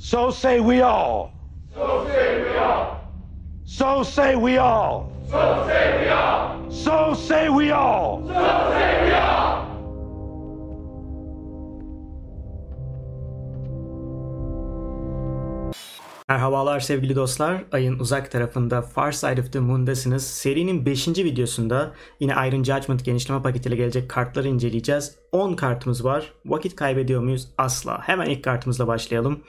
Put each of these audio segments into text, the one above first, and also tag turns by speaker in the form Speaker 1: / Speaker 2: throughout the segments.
Speaker 1: So say we all. So say we all. So say we all. So say we all. So say we all. So say we all. Merhabalar sevgili dostlar. Ayın uzak tarafında Far Side of the Moon'dasınız. Serinin 5. videosunda yine Iron Judgment genişleme paketiyle gelecek kartları inceleyeceğiz. 10 kartımız var. Vakit kaybediyor muyuz? Asla. Hemen ilk kartımızla başlayalım.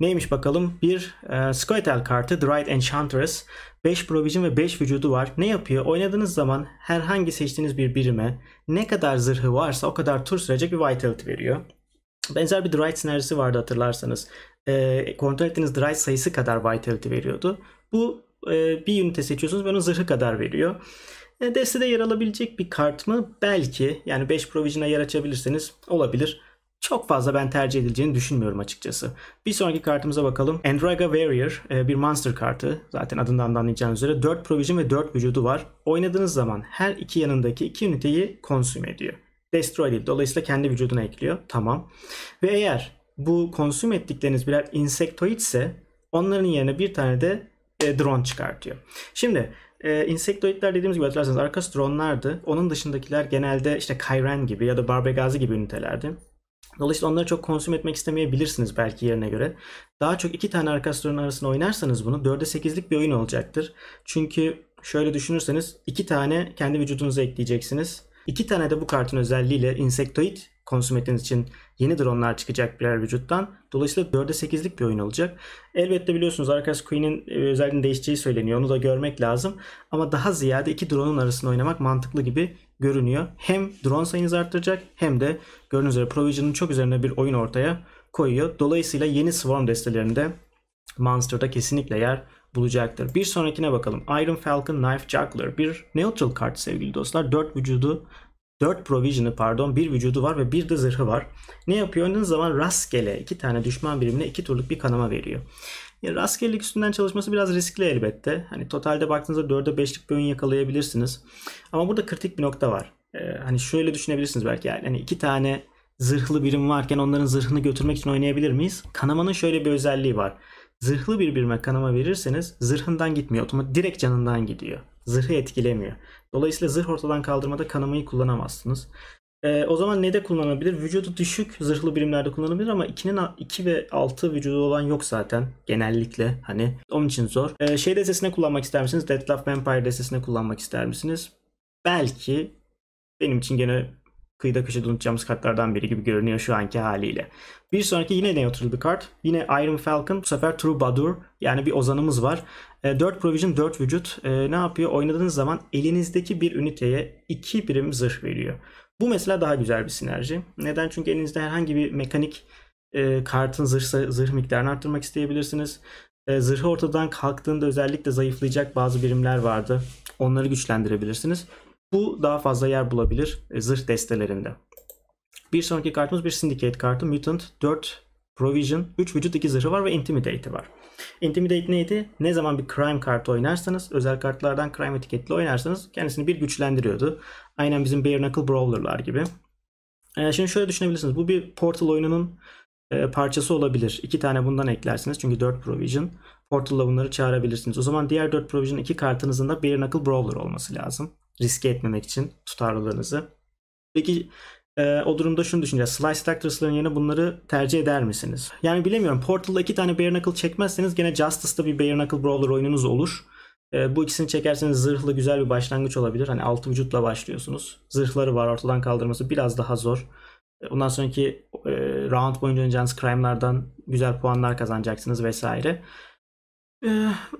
Speaker 1: Neymiş bakalım? Bir e, Scoia'tel kartı The Right Enchantress. 5 Provision ve 5 vücudu var. Ne yapıyor? Oynadığınız zaman herhangi seçtiğiniz bir birime ne kadar zırhı varsa o kadar tur sürecek bir Vitality veriyor. Benzer bir dry sinerjisi vardı hatırlarsanız. E, kontrol ettiğiniz dry sayısı kadar vitality veriyordu. Bu e, bir ünite seçiyorsunuz ve onun zırhı kadar veriyor. E, destede yer alabilecek bir kart mı? Belki. Yani 5 Provision'a yer açabilirseniz olabilir. Çok fazla ben tercih edileceğini düşünmüyorum açıkçası. Bir sonraki kartımıza bakalım. Andraga Warrior e, bir monster kartı. Zaten adından da anlayacağınız üzere 4 Provision ve 4 vücudu var. Oynadığınız zaman her iki yanındaki iki üniteyi konsüm ediyor destroy değil. Dolayısıyla kendi vücuduna ekliyor. Tamam. Ve eğer bu konsüm ettikleriniz birer insektoid ise onların yerine bir tane de e, drone çıkartıyor. Şimdi e, insektoidler dediğimiz gibi hatırlarsanız arkası dronlardı. Onun dışındakiler genelde işte Kyren gibi ya da Barbegazi gibi ünitelerdi. Dolayısıyla onları çok konsüm etmek istemeyebilirsiniz belki yerine göre. Daha çok iki tane drone arasında oynarsanız bunu 4'e 8'lik bir oyun olacaktır. Çünkü şöyle düşünürseniz iki tane kendi vücudunuza ekleyeceksiniz. İki tane de bu kartın özelliğiyle insektoid konsumetiniz için yeni dronlar çıkacak birer vücuttan. Dolayısıyla 4'e 8'lik bir oyun olacak. Elbette biliyorsunuz Arkas Queen'in e, özelliğinin değişeceği söyleniyor. Onu da görmek lazım. Ama daha ziyade iki dronun arasında oynamak mantıklı gibi görünüyor. Hem drone sayınızı arttıracak hem de gördüğünüz üzere Provision'ın çok üzerine bir oyun ortaya koyuyor. Dolayısıyla yeni Swarm destelerinde Monster'da kesinlikle yer bulacaktır. Bir sonrakine bakalım. Iron Falcon Knife Juggler bir neutral kart sevgili dostlar. 4 vücudu 4 provision'ı pardon bir vücudu var ve bir de zırhı var. Ne yapıyor? Oynadığınız zaman rastgele 2 tane düşman birimine 2 turluk bir kanama veriyor. Yani rastgelelik üstünden çalışması biraz riskli elbette. Hani totalde baktığınızda 4'e 5'lik bir oyun yakalayabilirsiniz. Ama burada kritik bir nokta var. Ee, hani şöyle düşünebilirsiniz belki yani hani iki tane zırhlı birim varken onların zırhını götürmek için oynayabilir miyiz? Kanamanın şöyle bir özelliği var. Zırhlı bir bir kanama verirseniz zırhından gitmiyor. Otomatik direkt canından gidiyor. Zırhı etkilemiyor. Dolayısıyla zırh ortadan kaldırmada kanamayı kullanamazsınız. E, o zaman ne de kullanabilir? Vücudu düşük zırhlı birimlerde kullanabilir ama 2'nin 2 ve 6 vücudu olan yok zaten genellikle hani onun için zor. E, şey destesine kullanmak ister misiniz? Deadlaugh Vampire destesine kullanmak ister misiniz? Belki benim için gene kıyıda köşede unutacağımız kartlardan biri gibi görünüyor şu anki haliyle. Bir sonraki yine neutral bir kart. Yine Iron Falcon. Bu sefer True Badur. Yani bir ozanımız var. 4 e, Provision 4 vücut. E, ne yapıyor? Oynadığınız zaman elinizdeki bir üniteye 2 birim zırh veriyor. Bu mesela daha güzel bir sinerji. Neden? Çünkü elinizde herhangi bir mekanik e, kartın zırh, zırh miktarını arttırmak isteyebilirsiniz. zırhı ortadan kalktığında özellikle zayıflayacak bazı birimler vardı. Onları güçlendirebilirsiniz. Bu daha fazla yer bulabilir e, zırh destelerinde. Bir sonraki kartımız bir Syndicate kartı. Mutant 4 Provision 3 vücut 2 zırhı var ve Intimidate'i var. Intimidate neydi? Ne zaman bir crime kartı oynarsanız, özel kartlardan crime etiketli oynarsanız kendisini bir güçlendiriyordu. Aynen bizim Bare Knuckle Brawler'lar gibi. Ee, şimdi şöyle düşünebilirsiniz. Bu bir Portal oyununun e, parçası olabilir. İki tane bundan eklersiniz. Çünkü 4 Provision. Portal'la bunları çağırabilirsiniz. O zaman diğer 4 Provision 2 kartınızın da Bare Knuckle Brawler olması lazım riske etmemek için tutarlılığınızı. Peki e, o durumda şunu düşüneceğiz. Slice Tactors'ların yerine bunları tercih eder misiniz? Yani bilemiyorum. Portal'da iki tane Bare Knuckle çekmezseniz gene Justice'da bir Bare Knuckle Brawler oyununuz olur. E, bu ikisini çekerseniz zırhlı güzel bir başlangıç olabilir. Hani altı vücutla başlıyorsunuz. Zırhları var ortadan kaldırması biraz daha zor. E, ondan sonraki e, round boyunca oynayacağınız crime'lardan güzel puanlar kazanacaksınız vesaire. E,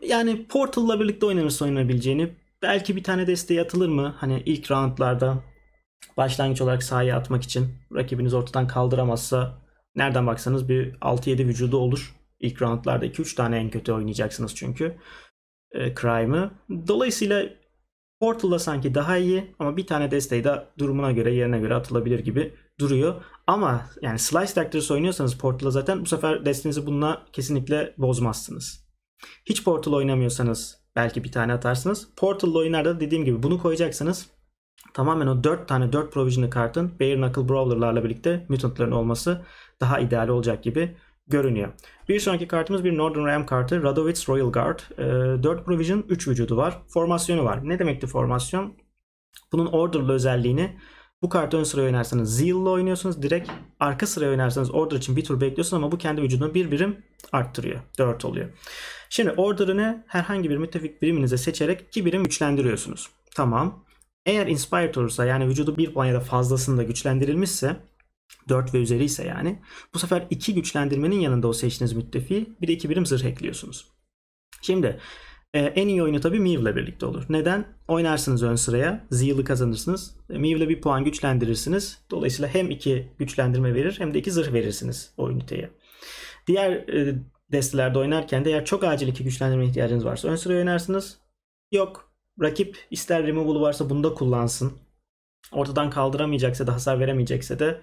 Speaker 1: yani Portal'la birlikte oynamış oynanabileceğini belki bir tane desteği atılır mı? Hani ilk roundlarda başlangıç olarak sahaya atmak için rakibiniz ortadan kaldıramazsa nereden baksanız bir 6-7 vücudu olur. İlk roundlarda 2-3 tane en kötü oynayacaksınız çünkü e, Crime'ı. Dolayısıyla Portal'da sanki daha iyi ama bir tane desteği de durumuna göre yerine göre atılabilir gibi duruyor. Ama yani Slice Doctors oynuyorsanız Portal'a zaten bu sefer destenizi bununla kesinlikle bozmazsınız. Hiç Portal oynamıyorsanız belki bir tane atarsınız. Portal oyunlarda da dediğim gibi bunu koyacaksınız. Tamamen o 4 tane 4 provisional kartın Bare Knuckle Brawler'larla birlikte mutantların olması daha ideal olacak gibi görünüyor. Bir sonraki kartımız bir Northern Ram kartı. Radovitz Royal Guard. E, ee, 4 Provision 3 vücudu var. Formasyonu var. Ne demekti formasyon? Bunun orderlı özelliğini bu kartı ön sıraya oynarsanız Zeal ile oynuyorsunuz. Direkt arka sıraya oynarsanız Order için bir tur bekliyorsunuz ama bu kendi vücudunu bir birim arttırıyor. 4 oluyor. Şimdi Order'ını herhangi bir müttefik biriminize seçerek 2 birim güçlendiriyorsunuz. Tamam. Eğer Inspired olursa yani vücudu bir puan ya da fazlasında güçlendirilmişse 4 ve üzeri ise yani bu sefer 2 güçlendirmenin yanında o seçtiğiniz müttefiği bir de 2 birim zırh ekliyorsunuz. Şimdi e, en iyi oyunu tabii Miv ile birlikte olur. Neden? Oynarsınız ön sıraya. Zeal'ı kazanırsınız. E, Miv ile bir puan güçlendirirsiniz. Dolayısıyla hem iki güçlendirme verir hem de iki zırh verirsiniz o üniteye. Diğer e, destelerde oynarken de eğer çok acil iki güçlendirme ihtiyacınız varsa ön sıraya oynarsınız. Yok. Rakip ister removal'ı varsa bunu da kullansın. Ortadan kaldıramayacaksa da hasar veremeyecekse de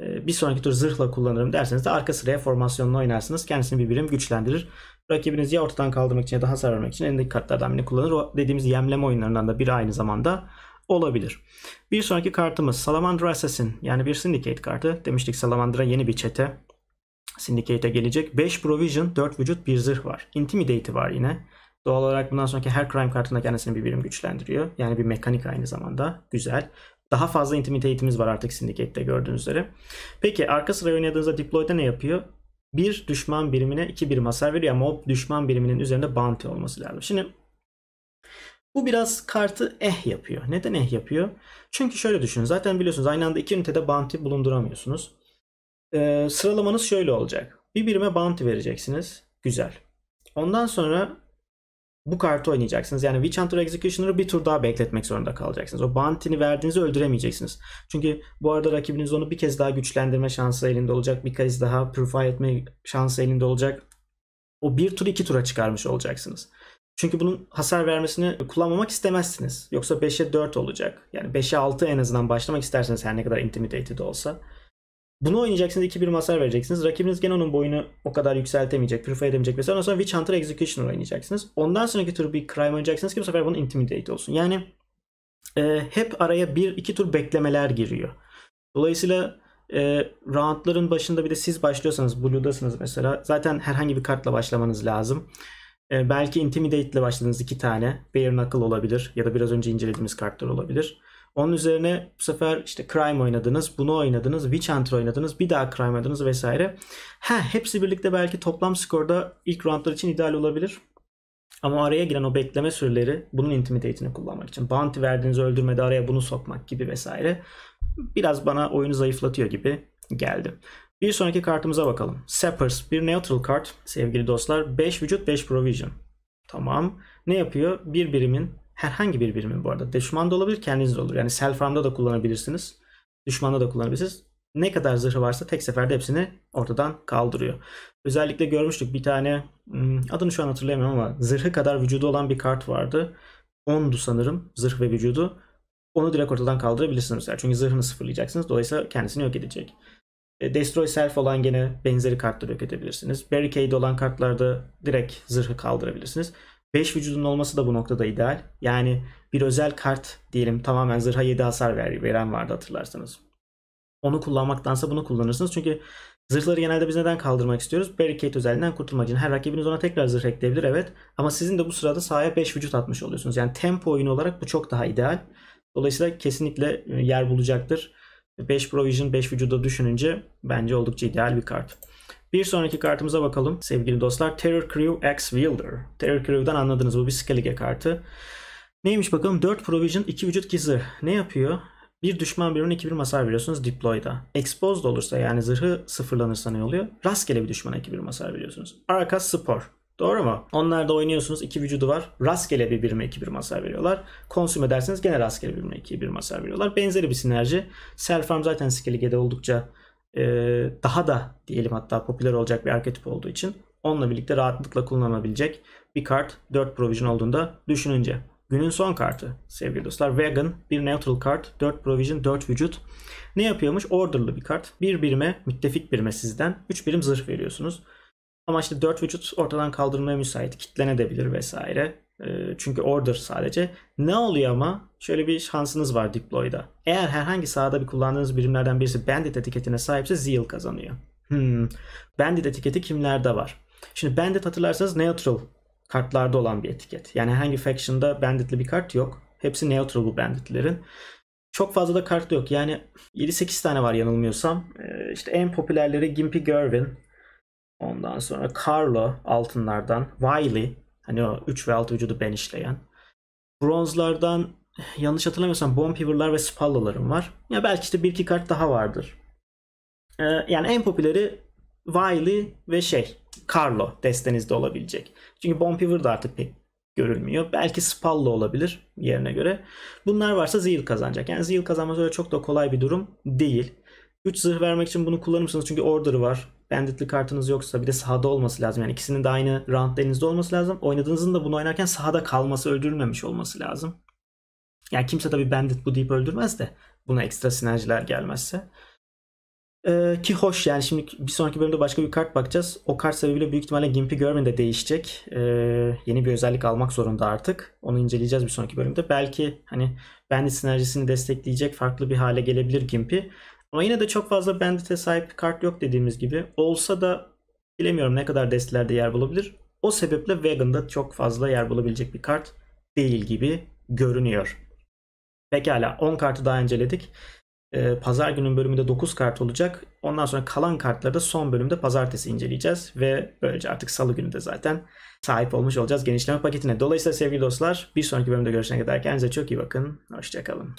Speaker 1: e, bir sonraki tur zırhla kullanırım derseniz de arka sıraya formasyonla oynarsınız. Kendisini bir birim güçlendirir rakibinizi ya ortadan kaldırmak için ya da hasar vermek için elindeki kartlardan birini kullanır. O dediğimiz yemleme oyunlarından da biri aynı zamanda olabilir. Bir sonraki kartımız Salamandra Assassin yani bir Syndicate kartı. Demiştik Salamandra yeni bir çete Syndicate'e gelecek. 5 Provision, 4 vücut, 1 zırh var. Intimidate'i var yine. Doğal olarak bundan sonraki her crime kartında kendisini bir birim güçlendiriyor. Yani bir mekanik aynı zamanda. Güzel. Daha fazla intimidate'imiz var artık Syndicate'de gördüğünüz üzere. Peki arka sıra oynadığınızda Deploy'da ne yapıyor? bir düşman birimine iki birim hasar veriyor ama o düşman biriminin üzerinde bounty olması lazım. Şimdi bu biraz kartı eh yapıyor. Neden eh yapıyor? Çünkü şöyle düşünün. Zaten biliyorsunuz aynı anda iki ünitede bounty bulunduramıyorsunuz. Ee, sıralamanız şöyle olacak. Bir birime bounty vereceksiniz. Güzel. Ondan sonra bu kartı oynayacaksınız. Yani Witch Hunter Executioner'ı bir tur daha bekletmek zorunda kalacaksınız. O Bounty'ni verdiğinizi öldüremeyeceksiniz. Çünkü bu arada rakibiniz onu bir kez daha güçlendirme şansı elinde olacak. Bir kez daha Purify etme şansı elinde olacak. O bir tur iki tura çıkarmış olacaksınız. Çünkü bunun hasar vermesini kullanmamak istemezsiniz. Yoksa 5'e 4 olacak. Yani 5'e 6 en azından başlamak isterseniz her ne kadar intimidated olsa. Bunu oynayacaksınız 2-1 hasar vereceksiniz. Rakibiniz gene onun boyunu o kadar yükseltemeyecek, purify edemeyecek mesela. Ondan sonra Witch Hunter Executioner oynayacaksınız. Ondan sonraki tur bir crime oynayacaksınız ki bu sefer bunu intimidate olsun. Yani e, hep araya bir iki tur beklemeler giriyor. Dolayısıyla e, roundların başında bir de siz başlıyorsanız Blue'dasınız mesela. Zaten herhangi bir kartla başlamanız lazım. E, belki Intimidate ile başladınız iki tane. Bare Knuckle olabilir ya da biraz önce incelediğimiz kartlar olabilir. Onun üzerine bu sefer işte Crime oynadınız, bunu oynadınız, Witch Hunter oynadınız, bir daha Crime oynadınız vesaire. Ha, hepsi birlikte belki toplam skorda ilk roundlar için ideal olabilir. Ama araya giren o bekleme süreleri bunun intimidate'ini kullanmak için. Bounty verdiğiniz öldürmede araya bunu sokmak gibi vesaire. Biraz bana oyunu zayıflatıyor gibi geldi. Bir sonraki kartımıza bakalım. Sappers bir neutral kart sevgili dostlar. 5 vücut 5 provision. Tamam. Ne yapıyor? Bir birimin herhangi bir birimin bu arada. Düşman da olabilir, kendiniz de olur. Yani self harm'da da kullanabilirsiniz. Düşmanda da kullanabilirsiniz. Ne kadar zırhı varsa tek seferde hepsini ortadan kaldırıyor. Özellikle görmüştük bir tane hmm, adını şu an hatırlayamıyorum ama zırhı kadar vücudu olan bir kart vardı. 10'du sanırım zırh ve vücudu. Onu direkt ortadan kaldırabilirsiniz mesela. Çünkü zırhını sıfırlayacaksınız. Dolayısıyla kendisini yok edecek. E, Destroy Self olan gene benzeri kartları yok edebilirsiniz. Barricade olan kartlarda direkt zırhı kaldırabilirsiniz. 5 vücudun olması da bu noktada ideal. Yani bir özel kart diyelim tamamen zırha 7 hasar veren vardı hatırlarsanız. Onu kullanmaktansa bunu kullanırsınız. Çünkü Zırhları genelde biz neden kaldırmak istiyoruz? Barricade özelliğinden kurtulmak için. Her rakibiniz ona tekrar zırh ekleyebilir evet. Ama sizin de bu sırada sahaya 5 vücut atmış oluyorsunuz. Yani tempo oyunu olarak bu çok daha ideal. Dolayısıyla kesinlikle e, yer bulacaktır. 5 Provision 5 vücuda düşününce bence oldukça ideal bir kart. Bir sonraki kartımıza bakalım sevgili dostlar. Terror Crew X Wielder. Terror Crew'dan anladınız bu bir Skellige kartı. Neymiş bakalım 4 Provision 2 vücut gizli. Ne yapıyor? Bir düşman birimine 2 birim hasar veriyorsunuz deploy'da. Exposed olursa yani zırhı sıfırlanırsa ne oluyor? Rastgele bir düşmana 2 birim hasar veriyorsunuz. Arkas Spor. Doğru mu? Onlar da oynuyorsunuz. iki vücudu var. Rastgele bir birime iki birim hasar veriyorlar. Konsüm ederseniz gene rastgele bir birime iki birim hasar veriyorlar. Benzeri bir sinerji. Selfarm zaten Skellige'de oldukça ee, daha da diyelim hatta popüler olacak bir arketip olduğu için onunla birlikte rahatlıkla kullanılabilecek bir kart 4 provision olduğunda düşününce. Günün son kartı sevgili dostlar. Wagon bir neutral kart. 4 provision 4 vücut. Ne yapıyormuş? Orderlı bir kart. Bir birime müttefik birime sizden 3 birim zırh veriyorsunuz. Ama işte 4 vücut ortadan kaldırmaya müsait. Kitlenebilir vesaire çünkü order sadece. Ne oluyor ama şöyle bir şansınız var deploy'da. Eğer herhangi sahada bir kullandığınız birimlerden birisi bandit etiketine sahipse zeal kazanıyor. Hmm. Bandit etiketi kimlerde var? Şimdi bandit hatırlarsanız neutral kartlarda olan bir etiket. Yani herhangi faction'da banditli bir kart yok. Hepsi neutral bu banditlerin. Çok fazla da kart yok. Yani 7-8 tane var yanılmıyorsam. İşte en popülerleri Gimpy Gervin. Ondan sonra Carlo altınlardan. Wiley Hani o 3 ve 6 vücudu benchleyen. Bronzlardan yanlış hatırlamıyorsam Bombweaver'lar ve Spallalarım var. Ya belki işte bir iki kart daha vardır. Ee, yani en popüleri Wiley ve şey Carlo destenizde olabilecek. Çünkü Bombweaver da artık pek görülmüyor. Belki Spallo olabilir yerine göre. Bunlar varsa Zeal kazanacak. Yani Zeal kazanması öyle çok da kolay bir durum değil. 3 zırh vermek için bunu kullanır mısınız? Çünkü Order var banditli kartınız yoksa bir de sahada olması lazım. Yani ikisinin de aynı round olması lazım. Oynadığınızın da bunu oynarken sahada kalması öldürülmemiş olması lazım. Yani kimse tabii bandit bu deyip öldürmez de buna ekstra sinerjiler gelmezse. Ee, ki hoş yani şimdi bir sonraki bölümde başka bir kart bakacağız. O kart sebebiyle büyük ihtimalle Gimpy Görmen de değişecek. Ee, yeni bir özellik almak zorunda artık. Onu inceleyeceğiz bir sonraki bölümde. Belki hani Bandit sinerjisini destekleyecek farklı bir hale gelebilir Gimpy. Ama yine de çok fazla bandit'e sahip bir kart yok dediğimiz gibi. Olsa da bilemiyorum ne kadar destelerde yer bulabilir. O sebeple Wagon'da çok fazla yer bulabilecek bir kart değil gibi görünüyor. Pekala 10 kartı daha inceledik. Ee, pazar günün bölümünde 9 kart olacak. Ondan sonra kalan kartları da son bölümde pazartesi inceleyeceğiz. Ve böylece artık salı günü de zaten sahip olmuş olacağız genişleme paketine. Dolayısıyla sevgili dostlar bir sonraki bölümde görüşene kadar kendinize çok iyi bakın. Hoşçakalın.